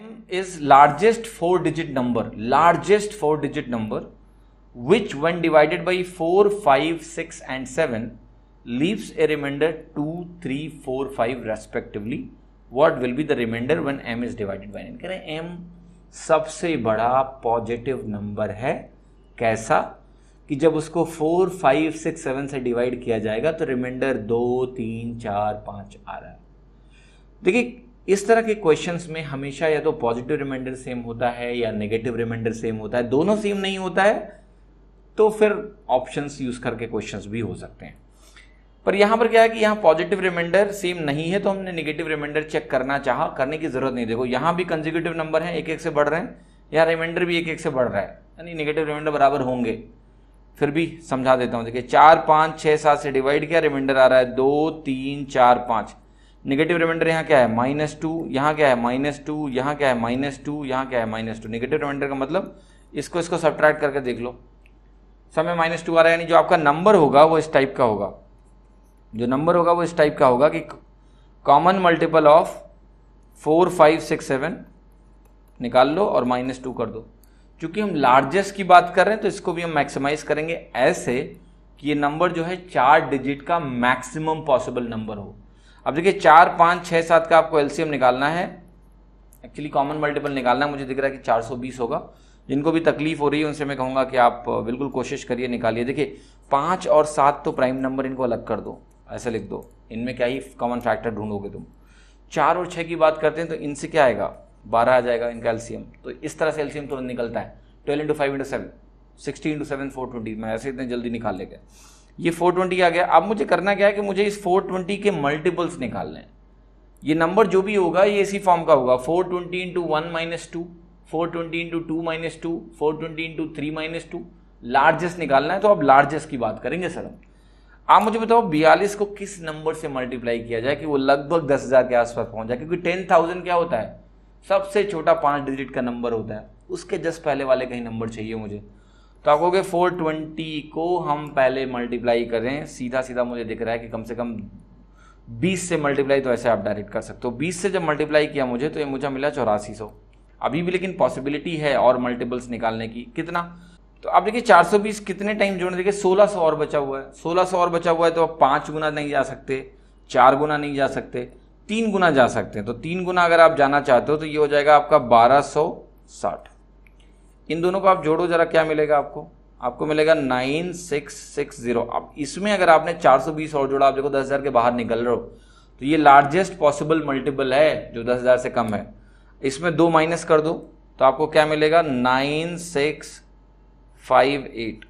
M is largest four digit number largest four digit number which when divided by four five six and seven leaves a remainder two three four five respectively what will be the remainder when M is divided by N कह रहे M सबसे बड़ा positive number है कैसा कि जब उसको four five six seven से डिवाइड किया जाएगा तो रिमाइंडर दो तीन चार पांच आ रहा है देखिए इस तरह के क्वेश्चंस में हमेशा या तो पॉजिटिव रिमाइंडर सेम होता है या नेगेटिव रिमाइंडर सेम होता है दोनों सेम नहीं होता है तो फिर ऑप्शंस यूज करके क्वेश्चंस भी हो सकते हैं पर यहां पर क्या है कि यहां पॉजिटिव रिमाइंडर सेम नहीं है तो हमने नेगेटिव रिमाइंडर चेक करना चाहा करने की जरूरत नहीं देखो यहां भी कंजिक्यूटिव नंबर है एक एक से बढ़ रहे हैं या रिमाइंडर भी एक एक से बढ़ रहा है यानी नेगेटिव रिमाइंडर बराबर होंगे फिर भी समझा देता हूँ देखिए चार पांच छह सात से डिवाइड किया रिमाइंडर आ रहा है दो तीन चार पांच निगेटिव रिमाइंडर यहाँ क्या है माइनस टू यहाँ क्या है माइनस टू यहाँ क्या है माइनस टू यहाँ क्या है माइनस टू नेगेटिव रिमाइंडर का मतलब इसको इसको सब्ट्रैक्ट करके देख लो समय माइनस टू आ रहा है यानी जो आपका नंबर होगा वो इस टाइप का होगा जो नंबर होगा वो इस टाइप का होगा कि common multiple of four five six seven निकाल लो और माइनस टू कर दो चूंकि हम लार्जेस्ट की बात कर रहे हैं तो इसको भी हम मैक्सिमाइज करेंगे ऐसे कि ये नंबर जो है चार डिजिट का मैक्सिमम पॉसिबल नंबर हो अब देखिए चार पाँच छः सात का आपको एलसीएम निकालना है एक्चुअली कॉमन मल्टीपल निकालना है मुझे दिख रहा है कि चार सौ बीस होगा जिनको भी तकलीफ हो रही है उनसे मैं कहूँगा कि आप बिल्कुल कोशिश करिए निकालिए देखिए पाँच और सात तो प्राइम नंबर इनको अलग कर दो ऐसे लिख दो इनमें क्या ही कॉमन फैक्टर ढूंढोगे तुम चार और छः की बात करते हैं तो इनसे क्या आएगा बारह आ जाएगा इनका एलसीएम तो इस तरह से एलसीएम तुरंत निकलता है twelve into five into seven sixty into seven four twenty मैं ऐसे इतने जल्दी निकाल लेगा ये 420 आ गया अब मुझे करना क्या है कि मुझे इस 420 के मल्टीपल्स निकालने ये नंबर जो भी होगा ये इसी फॉर्म का होगा 420 twenty into one minus two four twenty into two minus two four twenty into three minus two largest निकालना है तो आप लार्जेस्ट की बात करेंगे सर हम आप मुझे बताओ बयालीस को किस नंबर से मल्टीप्लाई किया जाए कि वो लगभग दस हज़ार के आसपास पहुंच जाए क्योंकि टेन थाउजेंड क्या होता है सबसे छोटा पाँच डिजिट का नंबर होता है उसके जस्ट पहले वाले कहीं नंबर चाहिए मुझे तो आप कहोगे फोर ट्वेंटी को हम पहले मल्टीप्लाई करें सीधा सीधा मुझे दिख रहा है कि कम से कम बीस से मल्टीप्लाई तो ऐसे आप डायरेक्ट कर सकते हो बीस से जब मल्टीप्लाई किया मुझे तो ये मुझे मिला चौरासी सौ अभी भी लेकिन पॉसिबिलिटी है और मल्टीपल्स निकालने की कितना तो आप देखिए 420 कितने टाइम जोड़ने देखिए 1600 और बचा हुआ है 1600 और बचा हुआ है तो आप पाँच गुना नहीं जा सकते चार गुना नहीं जा सकते तीन गुना जा सकते हैं तो तीन गुना अगर आप जाना चाहते हो तो ये हो जाएगा आपका साठ इन दोनों को आप जोड़ो जरा क्या मिलेगा आपको आपको मिलेगा नाइन सिक्स सिक्स जीरो अब इसमें अगर आपने चार सौ बीस और जोड़ा आप देखो दस हज़ार के बाहर निकल रहे हो तो ये लार्जेस्ट पॉसिबल मल्टीपल है जो दस हज़ार से कम है इसमें दो माइनस कर दो तो आपको क्या मिलेगा नाइन सिक्स फाइव एट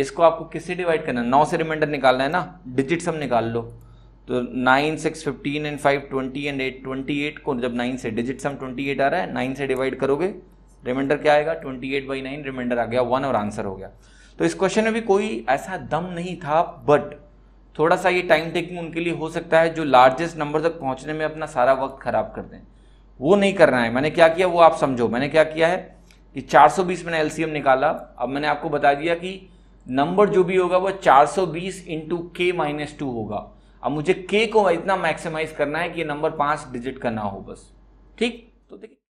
इसको आपको किससे डिवाइड करना है नौ से रिमाइंडर निकालना है ना डिजिट सब निकाल लो तो nine six fifteen and five twenty and eight twenty eight को जब नाइन से डिजिट सम ट्वेंटी एट आ रहा है नाइन से डिवाइड करोगे रिमाइंडर क्या आएगा twenty eight by nine remainder आ गया वन और आंसर हो गया तो इस क्वेश्चन में भी कोई ऐसा दम नहीं था बट थोड़ा सा ये टाइम टेकिंग उनके लिए हो सकता है जो लार्जेस्ट नंबर तक पहुंचने में अपना सारा वक्त खराब कर दें वो नहीं करना है मैंने क्या किया वो आप समझो मैंने क्या किया है कि 420 मैंने एलसीएम निकाला अब मैंने आपको बता दिया कि नंबर जो भी होगा वो 420 सौ बीस इंटू के माइनस टू होगा अब मुझे के को इतना मैक्सिमाइज करना है कि ये नंबर पाँच डिजिट का ना हो बस ठीक तो देखिए